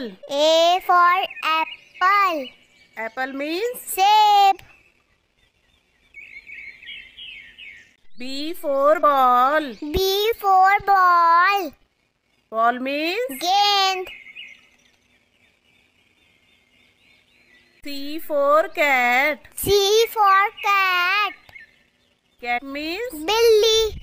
apple? A for apple. Apple means? Save. B for ball. B for ball. Ball means? Gained. C for cat. C for cat. Cat means? Billy.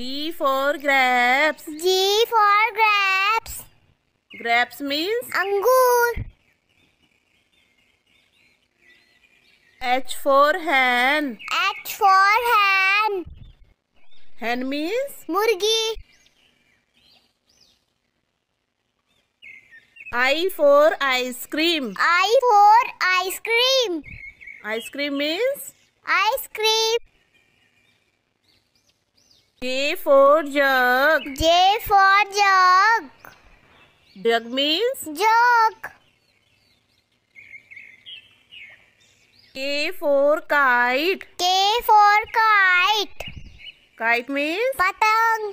G for grapes. G for grapes. Grapes means? Angur. H for hen. H for hen. Hen means? Murgi. I for ice cream. I for ice cream. Ice cream means? Ice cream. J for jug. J for jug. Jug means? Jug. K for kite. K for kite. Kite means? Patang.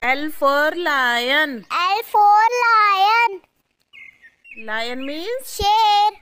L for lion. L for lion. Lion means? Share.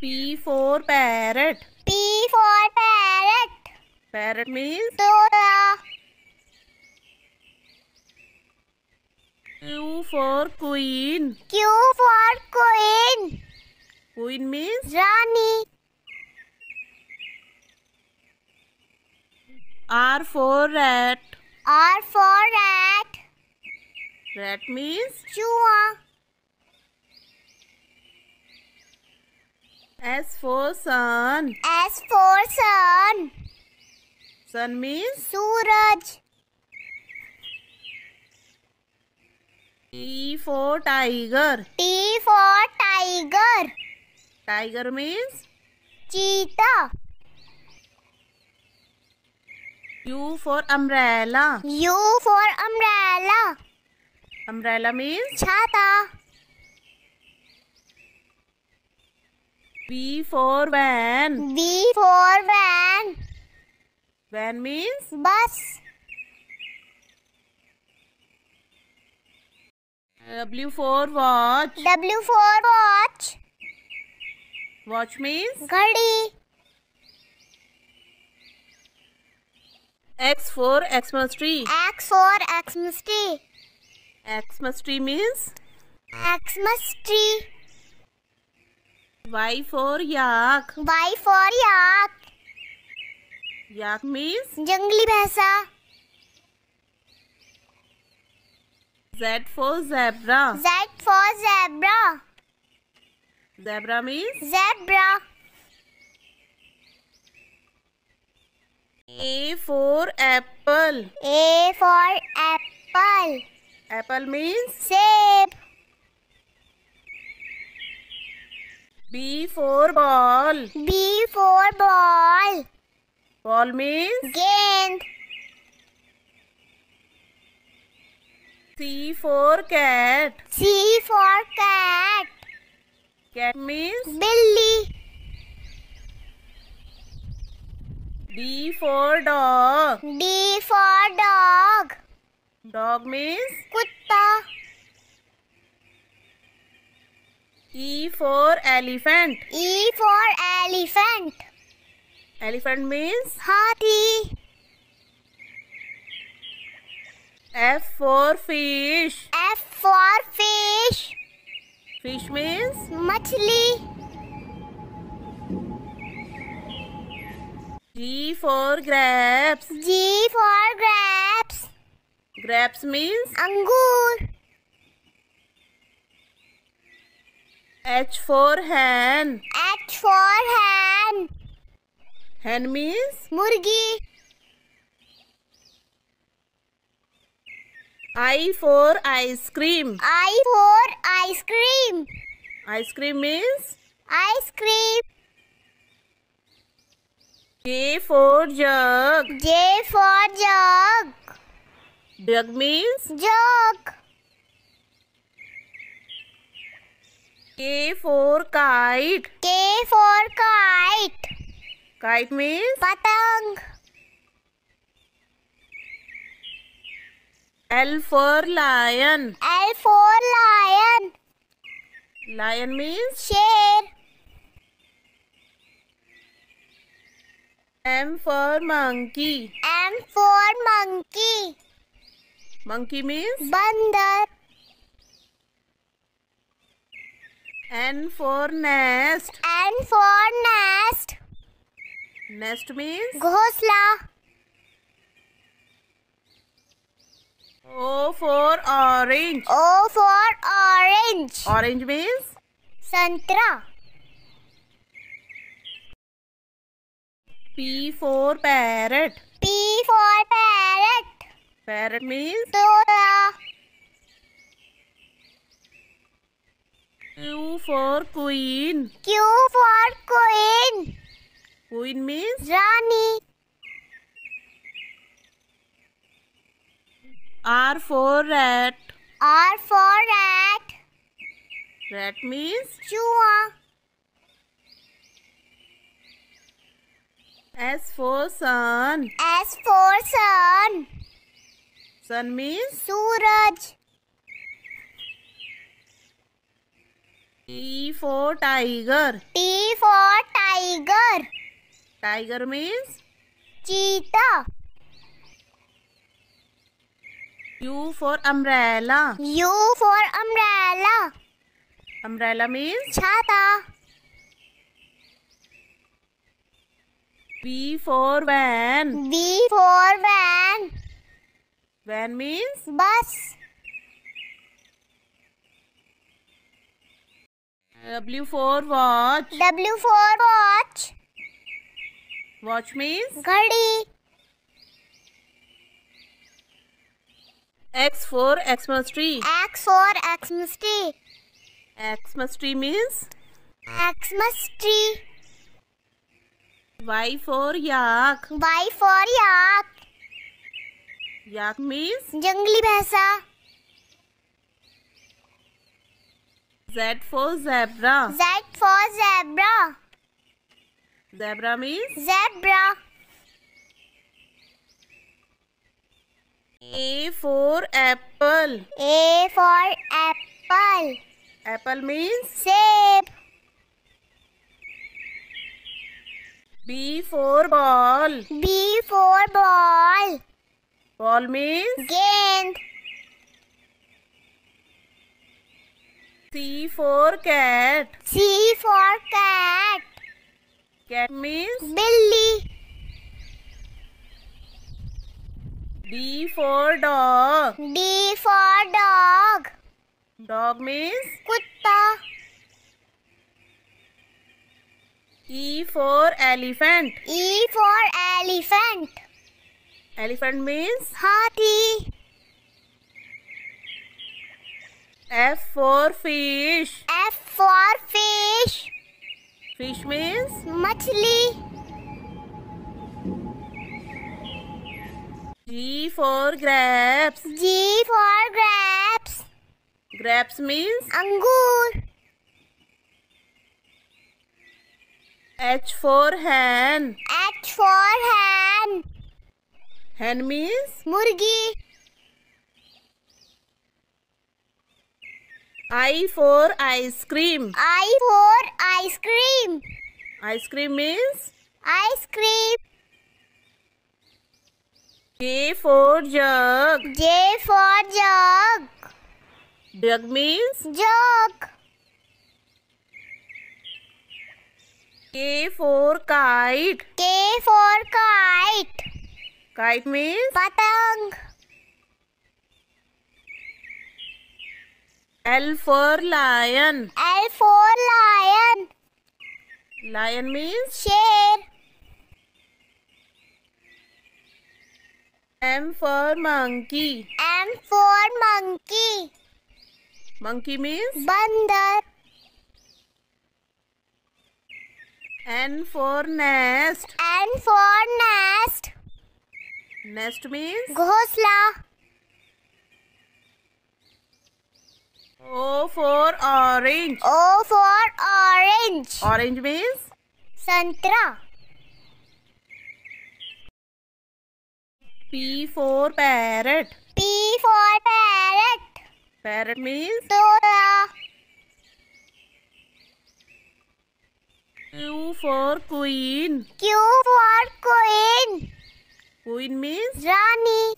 P for parrot. P for parrot. Parrot means? Tula. Q for queen. Q for queen. Queen means? Rani. R for rat. R for rat. Rat means? Chua. S for sun. S for sun. Sun means suraj. T for tiger. T for tiger. Tiger means cheetah. U for umbrella. U for umbrella. Umbrella means chata. B for van. B for van. Van means? Bus. W for watch. W for watch. Watch means? Ghadi. X for Xmas tree. X for Xmas tree. Xmas tree means? Xmas tree. Y for yak. Y for yak. Yak means जंगली भैंसा. Z for zebra. Z for zebra. Zebra means zebra. A for apple. A for apple. Apple means save. B for ball. B for ball. Ball means gained. C for cat. C for cat. Cat means Billy. D for dog. D for dog. Dog means Kutti. E for elephant. E for elephant. Elephant means? Hathi. F for fish. F for fish. Fish means? Machli. G for grapes. G for grapes. Grapes means? Angur. H for hen. H for hen. Hen means? Murgi. I for ice cream. I for ice cream. Ice cream means? Ice cream. J for jug. J for jug. Jug means? Jug. K for kite. K for kite. Kite means पतंग. L for lion. L for lion. Lion means शेर. M for monkey. M for monkey. Monkey means बंदर. N for nest. N for nest. Nest means? Ghosla. O for orange. O for orange. Orange means? Santra. P for parrot. P for parrot. Parrot means? Tora. Q for queen. Q for queen. Queen means? Rani. R for rat. R for rat. Rat means? Chua. S for sun. S for sun. Sun means? Suraj. T for tiger T for tiger tiger means चीता U for umbrella. U for umbrella. Umbrella means छाता. V for van. V for van. Van means bus. W for watch. W for watch. Watch means? घड़ी. X for Xmas tree. X for Xmas tree. Xmas tree means? Xmas tree. Y for yak. Y for yak. Yak means? जंगली भैंसा. Z for zebra. Z for zebra. Zebra means? Zebra. A for apple. A for apple. Apple means? Save. B for ball. B for ball. Ball means? Game. C for cat. C for cat. Cat means Billy. D for dog. D for dog. Dog means Kutta. E for elephant. E for elephant. Elephant means Hathi. F for fish. F for fish. Fish means? Machli. G for grapes. G for grapes. Grapes means? Angur. H for hen. H for hen. Hen means? Murgi. I for ice cream I for ice cream ice cream means ice cream J for jug J for jug jug means jug K for kite K for kite kite means पतंग L for lion. L for lion. Lion means शेर. M for monkey. M for monkey. Monkey means बंदर. N for nest. N for nest. Nest means घोंसला. O for orange. O for orange. Orange means? Santra. P for parrot. P for parrot. Parrot means? Dora. Q for queen. Q for queen. Queen means? Rani.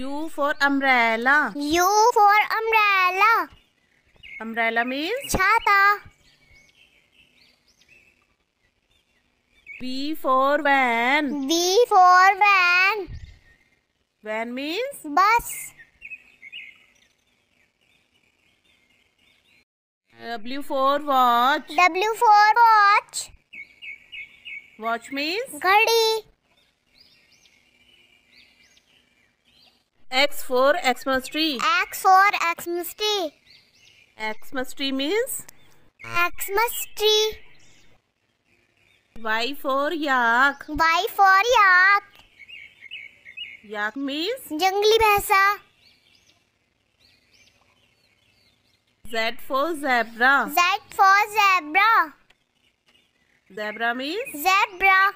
U for umbrella. U for umbrella. Umbrella means chhata. V for van. V for van. Van means bus. W for watch. W for watch. Watch means घड़ी. X for X plus tree. X for X plus tree. X plus tree means? X plus tree. Y for yak. Y for yak. Yak means? Jungli bhasa. Z for zebra. Z for zebra. Zebra means? Zebra.